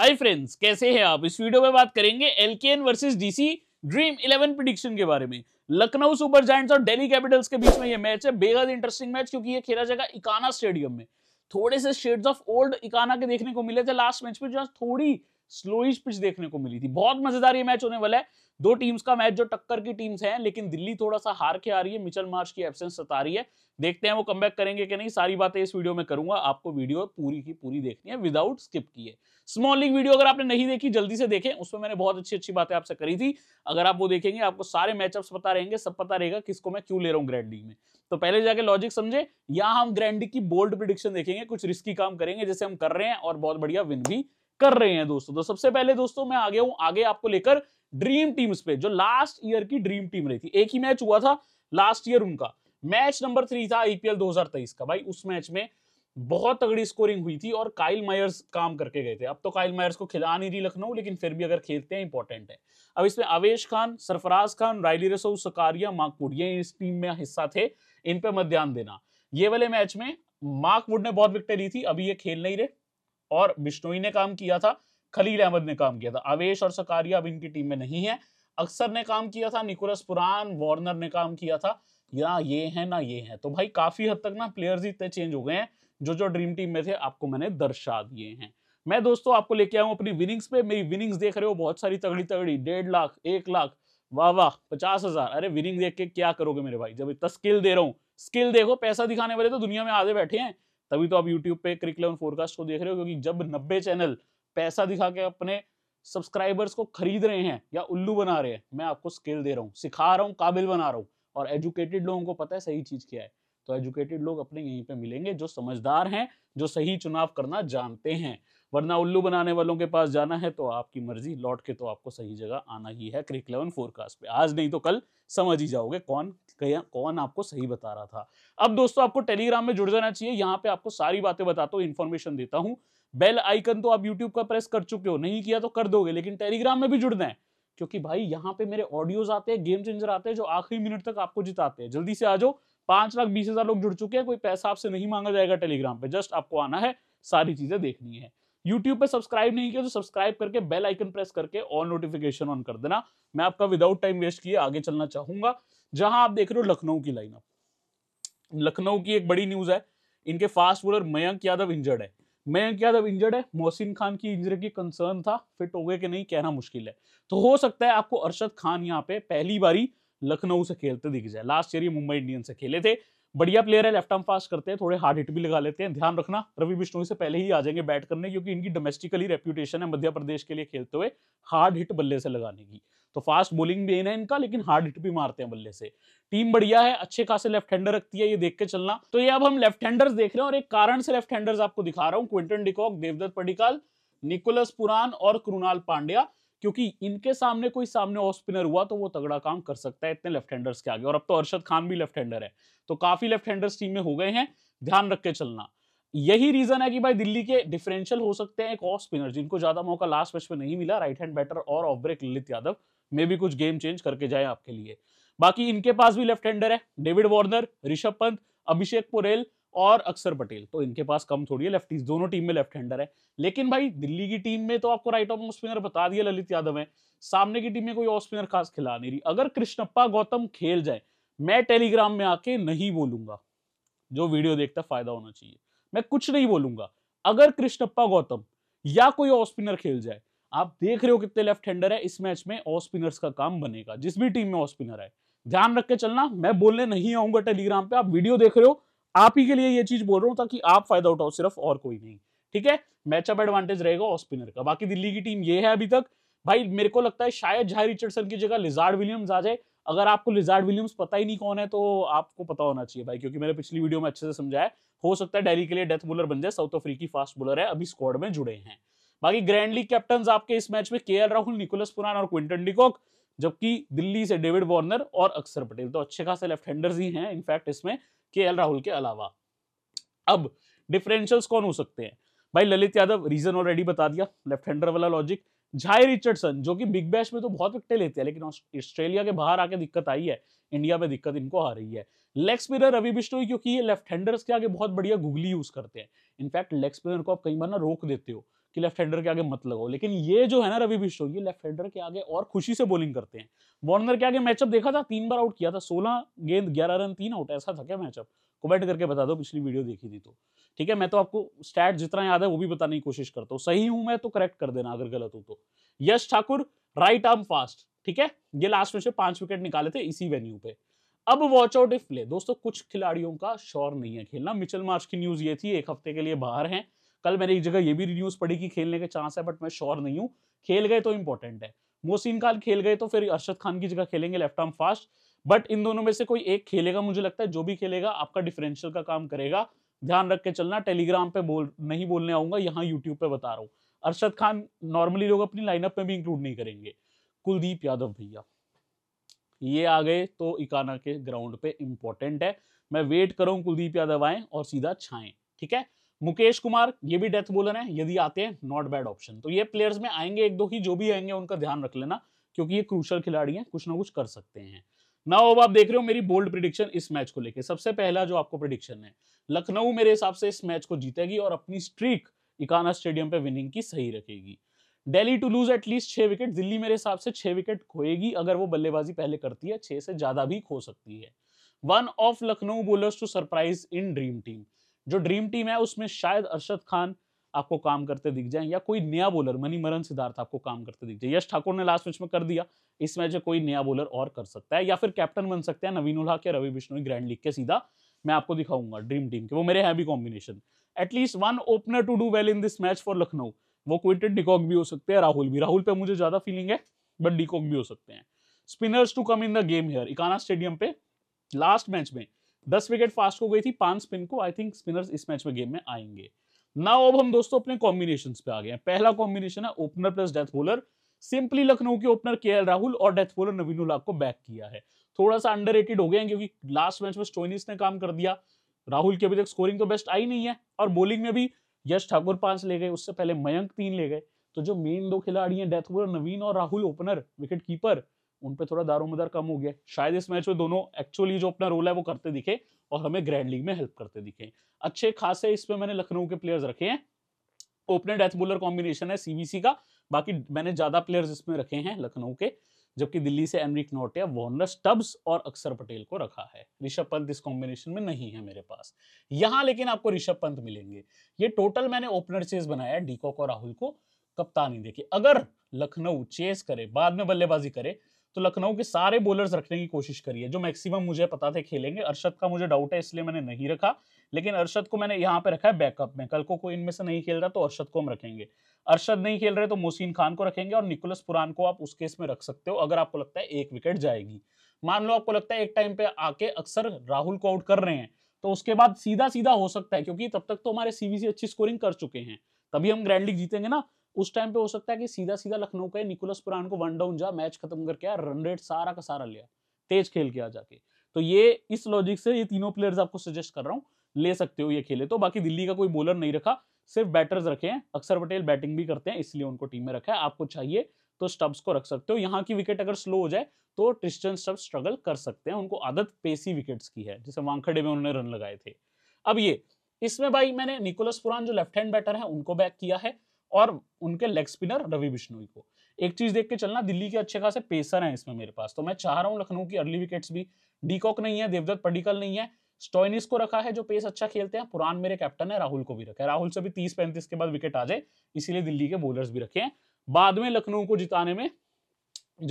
hi friends कैसे हैं आप इस वीडियो में बात करेंगे LKN versus DC dream eleven prediction के बारे में लखनऊ सुपर जॉइंट और दिल्ली कैपिटल्स के बीच में ये मैच है बेहद इंटरेस्टिंग मैच क्योंकि ये खेला जाएगा इकाना स्टेडियम में थोड़े से शेड्स ऑफ ओल्ड इकाना के देखने को मिले थे लास्ट मैच में जो थोड़ी स्लोइश पिच देखने को मिली थी बहुत मजेदार ये मैच होने वाला है दो टीम्स का मैच जो टक्कर की टीम्स हैं लेकिन दिल्ली थोड़ा सा हार के आ रही है मिचल मार्च की एब्सेंस सता रही है देखते हैं वो कम करेंगे कि नहीं सारी बातें इस वीडियो में करूंगा आपको वीडियो पूरी की पूरी देखनी है विदाउट स्किप किए स्मॉल लीग वीडियो अगर आपने नहीं देखी जल्दी से देखें उसमें मैंने बहुत अच्छी अच्छी बातें आपसे करी थी अगर आप वो देखेंगे आपको सारे मैचअप्स पता रहेंगे सब पता रहेगा किसको मैं क्यों ले रहा हूँ ग्रैंड लीग में तो पहले जाके लॉजिक समझे या हम ग्रैंड लीग की बोल्ड प्रिडिक्शन देखेंगे कुछ रिस्की काम करेंगे जैसे हम कर रहे हैं और बहुत बढ़िया विन भी कर रहे हैं दोस्तों तो सबसे पहले दोस्तों मैं आ गया हूं आगे आपको लेकर ड्रीम टीम्स पे जो लास्ट ईयर की ड्रीम टीम रही थी एक ही मैच हुआ था लास्ट ईयर उनका मैच नंबर थ्री था आईपीएल 2023 का भाई उस मैच में बहुत तगड़ी स्कोरिंग हुई थी और काइल मायर्स काम करके गए थे अब तो काइल मायर्स को खिला नहीं रही लखनऊ लेकिन फिर भी अगर खेलते हैं इंपॉर्टेंट है अब इसमें अवेश खान सरफराज खान रायली रसो सकारिया माकवुड ये इस टीम में हिस्सा थे इन पे मत ध्यान देना ये वाले मैच में मार्कवुड ने बहुत विकटे ली थी अभी ये खेल नहीं रहे और बिश्नोई ने काम किया था खलील अहमद ने काम किया था आवेश और सकारिया अब इनकी टीम में नहीं है अक्सर ने काम किया था निकोलस पुरान वार्नर ने काम किया था या ये है ना ये है तो भाई काफी हद तक ना प्लेयर्स इतने चेंज हो गए हैं जो जो ड्रीम टीम में थे आपको मैंने दर्शा दिए हैं मैं दोस्तों आपको लेके आया हूँ अपनी विनिंग्स पे मेरी विनिंग्स देख रहे हो बहुत सारी तगड़ी तगड़ी डेढ़ लाख एक लाख वाह वाह पचास हजार अरे विनिंग देख के क्या करोगे मेरे भाई जब इतना स्किल दे रहा हूँ स्किल देखो पैसा दिखाने वाले तो दुनिया में आधे बैठे हैं तभी तो आप यूट्यूब पे क्रिक लेवन फोरकास्ट को देख रहे हो क्योंकि जब नब्बे चैनल पैसा दिखा के अपने सब्सक्राइबर्स को खरीद रहे हैं या उल्लू बना रहे हैं मैं आपको स्किल दे रहा हूँ सिखा रहा हूँ काबिल बना रहा हूँ और एजुकेटेड लोगों को पता है सही चीज़ क्या है तो एजुकेटेड लोग अपने यहीं पे मिलेंगे जो समझदार हैं जो सही चुनाव करना जानते हैं वरना उल्लू बनाने वालों के पास जाना है तो आपकी मर्जी लौट के तो आपको सही जगह आना ही है क्रिक इलेवन फोरकास्ट पे आज नहीं तो कल समझ ही जाओगे कौन कया कौन आपको सही बता रहा था अब दोस्तों आपको टेलीग्राम में जुड़ जाना चाहिए यहाँ पे आपको सारी बातें बताता हूँ इन्फॉर्मेशन देता हूँ बेल आइकन तो आप यूट्यूब का प्रेस कर चुके हो नहीं किया तो कर दोगे लेकिन टेलीग्राम में भी जुड़ना है क्योंकि भाई यहाँ पे मेरे ऑडियोज आते हैं गेम चेंजर आते हैं जो आखिरी मिनट तक आपको जिताते हैं जल्दी से आ जाओ पांच लाख बीस हजार लोग जुड़ चुके हैं कोई पैसा आपसे नहीं मांगा जाएगा टेलीग्राम पे जस्ट आपको आना है सारी चीजें देखनी है YouTube पे सब्सक्राइब नहीं किया तो सब्सक्राइब करके बेल आइकन प्रेस करके ऑल नोटिफिकेशन ऑन कर देना मैं आपका विदाउट टाइम वेस्ट किए आगे चलना चाहूंगा जहां आप देख रहे हो लखनऊ की लाइनअप लखनऊ की एक बड़ी न्यूज है इनके fast bowler Mayank Yadav injured है मयंक यादव इंजर्ड है मोहसिन खान की इंजरी की कंसर्न था फिट हो गए कि नहीं कहना मुश्किल है तो हो सकता है आपको अरशद खान यहाँ पे पहली बारी लखनऊ से खेलते दिख जाए लास्ट ईयर ये मुंबई इंडियंस से खेले थे बढ़िया प्लेयर है लेफ्ट आर्म फास्ट करते हैं थोड़े हार्ड हिट भी लगा लेते हैं ध्यान रखना रवि बिश्नोई से पहले ही आ जाएंगे बैट करने क्योंकि इनकी डोमेस्टिकली रेप्यूटेशन है मध्य प्रदेश के लिए खेलते हुए हार्ड हिट बल्ले से लगाने की तो फास्ट बॉलिंग भी है इनका लेकिन हार्ड हिट भी मारते हैं बल्ले से टीम बढ़िया है अच्छे खासे लेफ्ट हैंडर रखती है ये देख के चलना तो ये अब हम लेफ्ट हैंडर्स देख रहे हैं और एक कारण से लेफ्ट हैंडर्स आपको दिखा रहा हूँ Quinton de Kock Devdutt Padikkal Nicholas Pooran और कृणाल पांड्या क्योंकि इनके सामने कोई सामने ऑफ स्पिनर हुआ तो वो तगड़ा काम कर सकता है इतने लेफ्ट हैंडर्स के आगे और अब तो अर्शद खान भी लेफ्ट हैंडर है तो काफी लेफ्ट हैंडर्स टीम में हो गए हैं ध्यान रख के चलना यही रीजन है कि भाई दिल्ली के डिफरेंशियल हो सकते हैं एक ऑफ स्पिनर जिनको ज्यादा मौका लास्ट मैच में नहीं मिला राइट हैंड बैटर और ऑफ ब्रेक ललित यादव में भी कुछ गेम चेंज करके जाए आपके लिए बाकी इनके पास भी लेफ्ट हैंडर है डेविड वार्नर ऋषभ पंत अभिषेक पोरेल और अक्सर पटेल तो इनके पास कम थोड़ी है लेफ्टीज दोनों टीम में लेफ्ट हैंडर है लेकिन भाई दिल्ली की टीम में तो आपको राइट ऑफ स्पिनर बता दिया ललित यादव है सामने की टीम में कोई ऑफ स्पिनर खास खिला नहीं रही अगर कृष्णप्पा गौतम खेल जाए मैं टेलीग्राम में आके नहीं बोलूंगा जो वीडियो देखता फायदा होना चाहिए मैं कुछ नहीं बोलूंगा अगर कृष्णप्पा गौतम या कोई ऑफ स्पिनर खेल जाए आप देख रहे हो कितने लेफ्ट हैंडर है इस मैच में ऑफ स्पिनर्स का काम बनेगा जिस भी टीम में ऑफ स्पिनर है ध्यान रख के चलना मैं बोलने नहीं आऊंगा टेलीग्राम पे आप वीडियो देख रहे हो आप ही के लिए ये चीज बोल रहा हूं ताकि आप फायदा उठाओ सिर्फ और कोई नहीं ठीक है मैचअप एडवांटेज रहेगा और स्पिनर का बाकी दिल्ली की टीम ये है अभी तक भाई मेरे को लगता है शायद जहा रिचर्डसन की जगह लिजार्ड विलियम्स आ जाए अगर आपको लिजार्ड विलियम्स पता ही नहीं कौन है तो आपको पता होना चाहिए भाई क्योंकि मैंने पिछली वीडियो में अच्छे से समझाया हो सकता है डेली के लिए डेथ बोलर बन जाए साउथ अफ्रीकी फास्ट बोलर है अभी स्क्वाड में जुड़े हैं बाकी ग्रैंड लीग कैप्टन आपके इस मैच में के राहुल निकोलस पुरान और क्विंटन डिकॉक जबकि दिल्ली से डेविड वार्नर और अक्षर पटेल तो अच्छे खासे लेफ्ट हैंडर्स ही हैं इनफैक्ट इसमें के एल राहुल के अलावा अब डिफरेंशियल्स कौन हो सकते हैं भाई ललित यादव रीजन ऑलरेडी बता दिया लेफ्ट हैंडर वाला लॉजिक झाई रिचर्डसन जो कि बिग बैश में तो बहुत विकटे लेते हैं लेकिन ऑस्ट्रेलिया के बाहर आके दिक्कत आई है इंडिया में दिक्कत इनको आ रही है लेग स्पिनर रवि बिश्नोई क्योंकि ये लेफ्ट हैंडर्स के आगे बहुत बढ़िया गुगली यूज करते हैं इनफैक्ट लेग स्पिनर को आप कई बार ना रोक देते हो कि लेफ्ट हैंडर के आगे मत लगाओ लेकिन ये जो है ना रवि बिश्रो ये लेफ्ट हैंडर के आगे और खुशी से बॉलिंग करते हैं वार्नर के आगे मैचअप देखा था तीन बार आउट किया था सोलह गेंद ग्यारह रन तीन आउट ऐसा था क्या मैचअप कमेंट करके बता दो पिछली वीडियो देखी थी तो ठीक है मैं तो आपको स्टैट जितना याद है वो भी बताने की कोशिश करता हूँ सही हूं मैं तो करेक्ट कर देना अगर गलत हूं तो Yash Thakur right arm fast ठीक है ये लास्ट में से पांच विकेट निकाले थे इसी वेन्यू पे अब वॉच आउट इफ प्ले दोस्तों कुछ खिलाड़ियों का शोर नहीं है खेलना मिचल मार्च की न्यूज ये थी एक हफ्ते के लिए बाहर है कल मैंने एक जगह ये भी न्यूज़ पढ़ी कि खेलने के चांस है बट मैं श्योर नहीं हूँ खेल गए तो इंपॉर्टेंट है मोहसिन खान खेल गए तो फिर अरशद खान की जगह खेलेंगे लेफ्ट आर्म फास्ट बट इन दोनों में से कोई एक खेलेगा मुझे लगता है जो भी खेलेगा आपका डिफरेंशियल का काम करेगा ध्यान रख के चलना टेलीग्राम पे बोल नहीं बोलने आऊंगा यहाँ यूट्यूब पे बता रहा हूँ अरशद खान नॉर्मली लोग अपनी लाइनअप में भी इंक्लूड नहीं करेंगे कुलदीप यादव भैया ये आ गए तो इकाना के ग्राउंड पे इंपॉर्टेंट है मैं वेट करूँ कुलदीप यादव आए और सीधा छाएं ठीक है मुकेश कुमार ये भी डेथ बोलर है यदि आते हैं नॉट बैड ऑप्शन तो ये प्लेयर्स में आएंगे एक दो ही जो भी आएंगे उनका ध्यान रख लेना क्योंकि ये क्रूशल खिलाड़ी हैं कुछ ना कुछ कर सकते हैं ना अब आप देख रहे हो मेरी बोल्ड प्रिडिक्शन इस मैच को लेके सबसे पहला जो आपको प्रिडिक्शन है लखनऊ मेरे हिसाब से इस मैच को जीतेगी और अपनी स्ट्रीक इकाना स्टेडियम पे विनिंग की सही रखेगी डेली टू लूज एटलीस्ट छह विकेट दिल्ली मेरे हिसाब से छह विकेट खोएगी अगर वो बल्लेबाजी पहले करती है छह से ज्यादा भी खो सकती है one of Lucknow bowlers to surprise in dream team जो ड्रीम टीम है उसमें शायद अरशद खान आपको काम करते दिख जाए या कोई नया बॉलर मनीमरन सिद्धार्थ आपको काम करते दिख जाए यश ठाकुर ने लास्ट मैच में कर दिया इस मैच में कोई नया बॉलर और कर सकता है या फिर कैप्टन बन सकते हैं नवीन उल्हा के रवि बिश्नोई ग्रैंड लीग के सीधा मैं आपको दिखाऊंगा ड्रीम टीम के वो मेरे हैवी भी combination at least one opener to do well in this match for Lucknow वो क्विंटन डिकॉक भी हो सकते हैं राहुल भी राहुल पे मुझे ज्यादा फीलिंग है बट डिकॉक भी हो सकते हैं spinners to come in the game here Ekana stadium पे लास्ट मैच में दस विकेट फास्ट हो गई थी पांच स्पिन को आई थिंक स्पिनर्स इस मैच में गेम में आएंगे नाउ अब हम दोस्तों अपने कॉम्बिनेशन पे आ गए हैं पहला कॉम्बिनेशन है opener plus death bowler simply Lucknow के ओपनर के राहुल और डेथ बॉलर नवीन उलाग को बैक किया है थोड़ा सा अंडर हो गए क्योंकि लास्ट मैच में स्टोइनिस ने काम कर दिया राहुल की अभी तक स्कोरिंग तो बेस्ट आई नहीं है और बोलिंग में भी यश ठाकुर पांच ले गए उससे पहले मयंक तीन ले गए तो जो मेन दो खिलाड़ी हैं डेथ बॉलर नवीन और राहुल ओपनर विकेट कीपर उन पे थोड़ा दारोमदार कम हो गया शायद इस मैच में दोनों एक्चुअली जो अपना रोल है वो करते दिखे और हमें ग्रैंड लीग में हेल्प करते दिखे अच्छे खासे इसमें मैंने लखनऊ के प्लेयर्स रखे हैं ओपनर डेथ बोलर कॉम्बिनेशन है सीबीसी का बाकी मैंने ज्यादा प्लेयर्स इसमें रखे हैं लखनऊ के जबकि दिल्ली से एमरिक नोटिया वॉर्नर स्टब्स और अक्षर पटेल को रखा है ऋषभ पंत इस कॉम्बिनेशन में नहीं है मेरे पास यहाँ लेकिन आपको ऋषभ पंत मिलेंगे ये टोटल मैंने ओपनर चेस बनाया है डीकॉक और राहुल को कप्तानी देखे अगर लखनऊ चेस करे बाद में बल्लेबाजी करे तो लखनऊ के सारे बॉलर्स रखने की कोशिश करी है जो मैक्सिमम मुझे पता थे खेलेंगे अरशद का मुझे डाउट है इसलिए मैंने नहीं रखा लेकिन अरशद को मैंने यहाँ पे रखा है बैकअप में कल को कोई इनमें से नहीं खेल रहा तो अरशद को हम रखेंगे अरशद नहीं खेल रहे तो मोहसिन खान को रखेंगे और निकोलस पुरान को आप उस केस में रख सकते हो अगर आपको लगता है एक विकेट जाएगी मान लो आपको लगता है एक टाइम पे आके अक्सर राहुल को आउट कर रहे हैं तो उसके बाद सीधा सीधा हो सकता है क्योंकि तब तक तो हमारे सीवीसी अच्छी स्कोरिंग कर चुके हैं तभी हम ग्रैंड लीग जीतेंगे ना उस टाइम पे हो सकता है कि सीधा सीधा लखनऊ का निकोलस पुरान को वन डाउन जा मैच खत्म करके आया रन रेट सारा का सारा लिया तेज खेल के आ जाके तो ये इस लॉजिक से ये तीनों प्लेयर्स आपको सजेस्ट कर रहा हूँ ले सकते हो ये खेले तो बाकी दिल्ली का कोई बॉलर नहीं रखा सिर्फ बैटर्स रखे हैं अक्सर पटेल बैटिंग भी करते हैं इसलिए उनको टीम में रखा है आपको चाहिए तो स्टब्स को रख सकते हो यहाँ की विकेट अगर स्लो हो जाए तो ट्रिस्टन स्टब्स स्ट्रगल कर सकते हैं उनको आदत पेसी विकेट्स की है जैसे वांखड़े में उन्होंने रन लगाए थे अब ये इसमें भाई मैंने निकोलस पुरान जो लेफ्ट हैंड बैटर है उनको बैक किया है और उनके लेग स्पिनर रवि बिश्नोई को एक चीज देख के चलना दिल्ली के अच्छे खासे पेसर हैं इसमें मेरे पास तो मैं चाह रहा हूँ लखनऊ की अर्ली विकेट्स भी डीकॉक नहीं है देवदत्त पडिकल नहीं है स्टोइनिस को रखा है जो पेस अच्छा खेलते हैं पुरान मेरे कैप्टन है राहुल को भी रखा है राहुल से भी तीस पैंतीस के बाद विकेट आ जाए इसीलिए दिल्ली के बॉलर्स भी रखे हैं बाद में लखनऊ को जिताने में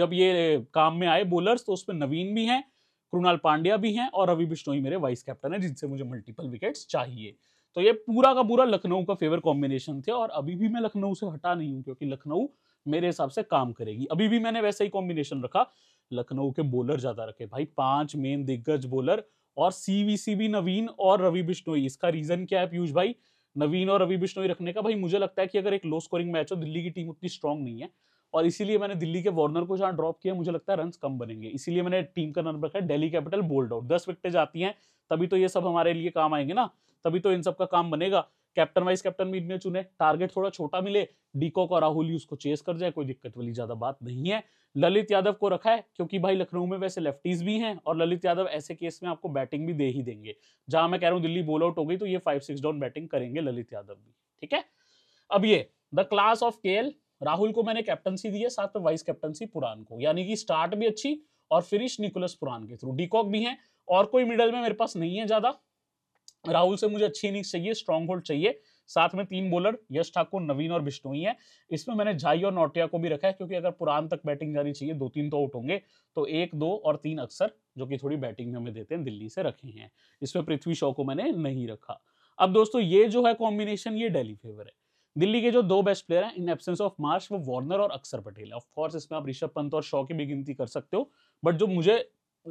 जब ये काम में आए बॉलर्स तो उसमें नवीन भी हैं कृणाल पांड्या भी हैं और रवि बिश्नोई मेरे वाइस कैप्टन है जिनसे मुझे मल्टीपल विकेट्स चाहिए तो ये पूरा का पूरा लखनऊ का फेवर कॉम्बिनेशन थे और अभी भी मैं लखनऊ से हटा नहीं हूँ क्योंकि लखनऊ मेरे हिसाब से काम करेगी अभी भी मैंने वैसा ही कॉम्बिनेशन रखा लखनऊ के बॉलर ज्यादा रखे भाई पांच मेन दिग्गज बॉलर और सीवीसीबी नवीन और रवि बिश्नोई इसका रीजन क्या है पीयूष भाई नवीन और रवि बिश्नोई रखने का भाई मुझे लगता है कि अगर एक लो स्कोरिंग मैच हो दिल्ली की टीम उतनी स्ट्रांग नहीं है और इसीलिए मैंने दिल्ली के वार्नर को जहाँ ड्रॉप किया मुझे लगता है रन कम बनेंगे इसीलिए मैंने टीम का नंबर रखा है डेली कैपिटल बोल्ड आउट दस विकटें जाती हैं तभी तो ये सब हमारे लिए काम आएंगे ना तभी तो इन सब का काम बनेगा कैप्टन वाइस कैप्टन भी में चुने टारगेट थोड़ा छोटा मिले डीकॉक और राहुल उसको चेस कर जाए कोई दिक्कत वाली ज्यादा बात नहीं है ललित यादव को रखा है क्योंकि भाई लखनऊ में वैसे लेफ्टीज भी हैं और ललित यादव ऐसे केस में आपको बैटिंग भी दे ही देंगे जहां मैं कह रहा हूं दिल्ली बोल आउट हो गई तो ये फाइव सिक्स डाउन बैटिंग करेंगे ललित यादव भी ठीक है अब ये द क्लास ऑफ के राहुल को मैंने कैप्टनसी दी है साथ में वाइस कैप्टनसी पुरान को यानी कि स्टार्ट भी अच्छी और फिनिश निकोलस पुरान के थ्रू डीकॉक भी है और कोई मिडल में मेरे पास नहीं है ज्यादा राहुल से मुझे अच्छी इनिंग्स चाहिए स्ट्रॉन्ग होल्ड चाहिए साथ में तीन बॉलर यश ठाकुर नवीन और बिश्नोई है इसमें मैंने झाई और नोटिया को भी रखा है क्योंकि अगर पुरान तक बैटिंग जानी चाहिए दो तीन तो आउट होंगे तो एक दो और तीन अक्सर जो कि थोड़ी बैटिंग में हमें देते हैं दिल्ली से रखे हैं इसमें पृथ्वी शॉ को मैंने नहीं रखा अब दोस्तों ये जो है कॉम्बिनेशन ये डेली फेवर है दिल्ली के जो दो बेस्ट प्लेयर हैं इन एब्सेंस ऑफ मार्च वो वार्नर और अक्सर पटेल ऑफ कोर्स इसमें आप ऋषभ पंत और शॉ की भी गिनती कर सकते हो बट जो मुझे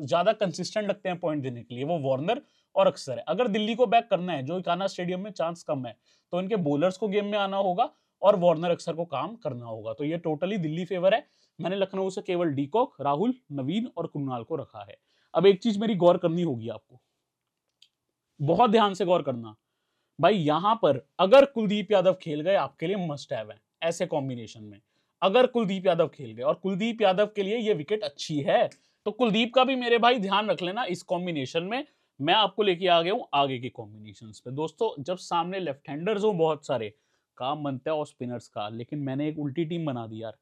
ज्यादा कंसिस्टेंट लगते हैं पॉइंट देने के लिए वो वार्नर और अक्सर है अगर दिल्ली को बैक करना है जो इकाना स्टेडियम में चांस कम है तो इनके बोलर्स को गेम में आना होगा और वार्नर अक्सर को काम करना होगा तो ये टोटली दिल्ली फेवर है मैंने लखनऊ से केवल डीकॉक राहुल नवीन और कुणाल को रखा है अब एक चीज मेरी गौर करनी होगी आपको बहुत ध्यान से गौर करना भाई यहां पर अगर कुलदीप यादव खेल गए आपके लिए मस्ट हैव है ऐसे कॉम्बिनेशन में अगर कुलदीप यादव खेल गए और कुलदीप यादव के लिए ये विकेट अच्छी है तो कुलदीप का भी मेरे भाई ध्यान रख लेना इस कॉम्बिनेशन में मैं आपको लेके आ गया हूँ आगे के कॉम्बिनेशन पे दोस्तों जब सामने लेफ्ट हैंडर्स हो बहुत सारे काम बनता है और स्पिनर्स का लेकिन मैंने एक उल्टी टीम बना दी यार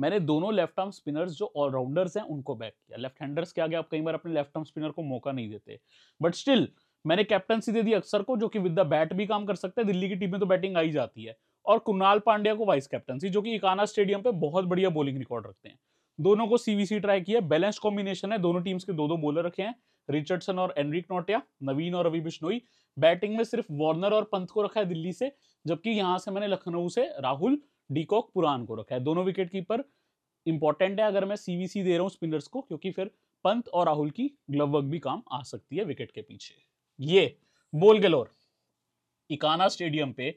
मैंने दोनों लेफ्ट आर्म स्पिनर्स जो ऑलराउंडर्स हैं उनको बैक किया लेफ्ट हैंडर्स क्या गया आप कई बार अपने लेफ्ट आर्म स्पिनर को मौका नहीं देते बट स्टिल मैंने कैप्टनसी दे दी अक्सर को जो कि विद द बैट भी काम कर सकते हैं दिल्ली की टीम में तो बैटिंग आई जाती है और कुणाल पांड्या को वाइस कैप्टनसी जो कि इकाना स्टेडियम पे बहुत बढ़िया बॉलिंग रिकॉर्ड रखते हैं दोनों को सीवीसी ट्राई किया बैलेंस कॉम्बिनेशन है दोनों टीम्स के दो दो बॉलर रखे हैं रिचर्डसन और एनरिक नोटिया नवीन और रवि बिश्नोई बैटिंग में सिर्फ वार्नर और पंत को रखा है दिल्ली से जबकि यहां से मैंने लखनऊ से राहुल डीकॉक पुरान को रखा है दोनों विकेट कीपर इंपॉर्टेंट है अगर मैं सीवीसी दे रहा हूँ स्पिनर्स को क्योंकि फिर पंत और राहुल की ग्लव वर्क भी काम आ सकती है विकेट के पीछे ये बोल गलोर इकाना स्टेडियम पे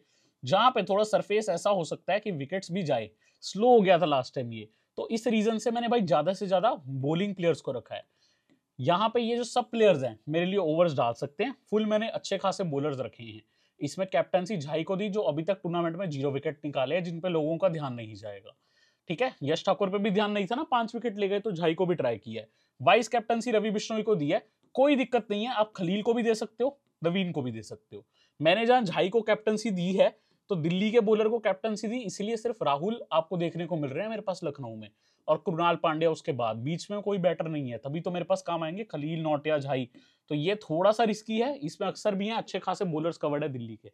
जहां पे थोड़ा सरफेस ऐसा हो सकता है कि विकेट्स भी जाए स्लो हो गया था लास्ट टाइम ये तो इस रीजन से मैंने भाई ज्यादा से ज्यादा बॉलिंग प्लेयर्स को रखा है यहाँ पे ये जो सब प्लेयर्स हैं मेरे लिए ओवर्स डाल सकते हैं फुल मैंने अच्छे खासे बोलर्स रखे हैं इसमें कैप्टनसी झाई को दी जो अभी तक टूर्नामेंट में जीरो विकेट निकाले हैं जिनपे लोगों का ध्यान नहीं जाएगा ठीक है यश ठाकुर पे भी ध्यान नहीं था ना पांच विकेट ले गए तो झाई को भी ट्राई किया है वाइस कैप्टनसी रवि बिश्नोई को दी है कोई दिक्कत नहीं है आप खलील को भी दे सकते हो नवीन को भी दे सकते हो मैंने जहां झाई को कैप्टनसी दी है तो दिल्ली के बोलर को कैप्टनसी दी इसलिए सिर्फ राहुल आपको देखने को मिल रहे हैं मेरे पास लखनऊ में और कृणाल पांड्या उसके बाद बीच में कोई बैटर नहीं है तभी तो मेरे पास काम आएंगे खलील नोटिया झाई तो ये थोड़ा सा रिस्की है इसमें अक्सर भी हैं अच्छे खासे बॉलर्स कवर्ड है दिल्ली के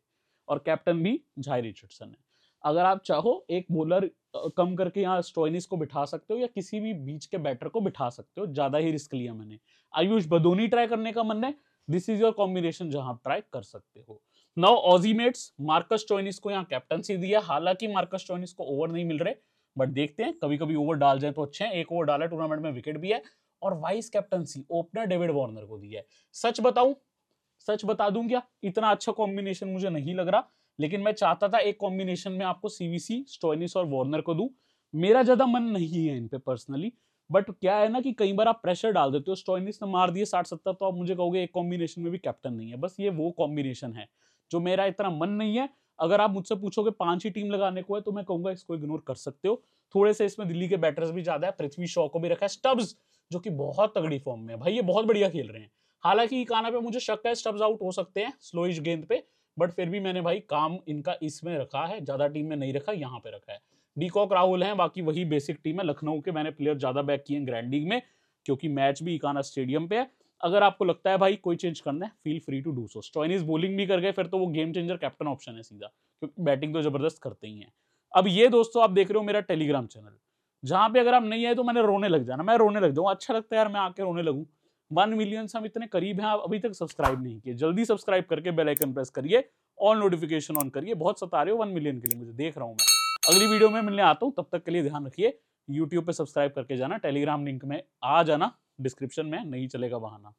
और कैप्टन भी झाई रिचर्डसन है अगर आप चाहो एक बॉलर कम करके यहाँ स्टोइनिस को बिठा सकते हो या किसी भी बीच के बैटर को बिठा सकते हो ज़्यादा ही रिस्क लिया मैंने आयुष बदोनी ट्राई करने का मन है दिस इज योर कॉम्बिनेशन जहां आप ट्राई कर सकते हो नाउ ऑजीमेट्स मार्कस टोइनिस को यहाँ कैप्टनसी दिया हालांकि मार्कस टोइनिस को ओवर नहीं मिल रहे बट देखते हैं कभी कभी ओवर डाल जाए तो अच्छे हैं एक ओवर डाला टूर्नामेंट में विकेट भी है और vice captaincy opener David Warner को दी है सच बताऊं सच बता दूं क्या इतना अच्छा कॉम्बिनेशन मुझे नहीं लग रहा लेकिन मैं चाहता था एक कॉम्बिनेशन में आपको सीवीसी स्टोनिस और वार्नर को दूं मेरा ज्यादा मन नहीं है इन पे पर्सनली बट क्या है ना कि कई बार आप प्रेशर डाल देते हो स्टोनिस ने मार दिए साठ सत्तर तो आप मुझे कहोगे एक कॉम्बिनेशन में भी कैप्टन नहीं है बस ये वो कॉम्बिनेशन है जो मेरा इतना मन नहीं है अगर आप मुझसे पूछोगे पांच ही टीम लगाने को है तो मैं कहूंगा इसको इग्नोर कर सकते हो थोड़े से इसमें दिल्ली के बैटर्स भी ज्यादा है पृथ्वी शॉ को भी रखा है स्टब्स जो कि बहुत तगड़ी फॉर्म में है भाई ये बहुत बढ़िया खेल रहे हैं हालांकि काना पे मुझे शक है स्टब्स आउट हो सकते हैं स्लोइश गेंद पे बट फिर भी मैंने भाई काम इनका इसमें रखा है ज्यादा टीम में नहीं रखा यहाँ पे रखा है डीकॉक राहुल है बाकी वही बेसिक टीम है लखनऊ के मैंने प्लेयर ज्यादा बैक किए हैं ग्रैंड लीग में क्योंकि मैच भी इकाना स्टेडियम पे है अगर आपको लगता है भाई कोई चेंज करना है feel free to do so Stoinis bowling भी कर गए फिर तो वो गेम चेंजर कैप्टन ऑप्शन है सीधा क्योंकि बैटिंग तो जबरदस्त करते ही है अब ये दोस्तों आप देख रहे हो मेरा टेलीग्राम चैनल जहां पे अगर आप नहीं आए तो मैंने रोने लग जाना मैं रोने लग जाऊँ अच्छा लगता है यार मैं आके रोने लगूँ वन मिलियन से हम इतने करीब हैं आप अभी तक सब्सक्राइब नहीं किए जल्दी सब्सक्राइब करके बेल आइकन प्रेस करिए ऑल नोटिफिकेशन ऑन करिए बहुत सता रहे हो वन मिलियन के लिए मुझे देख रहा हूँ मैं अगली वीडियो में मिलने आता हूँ तब तक के लिए ध्यान रखिए यूट्यूब पर सब्सक्राइब करके जाना टेलीग्राम लिंक में आ जाना डिस्क्रिप्शन में नहीं चलेगा बहाना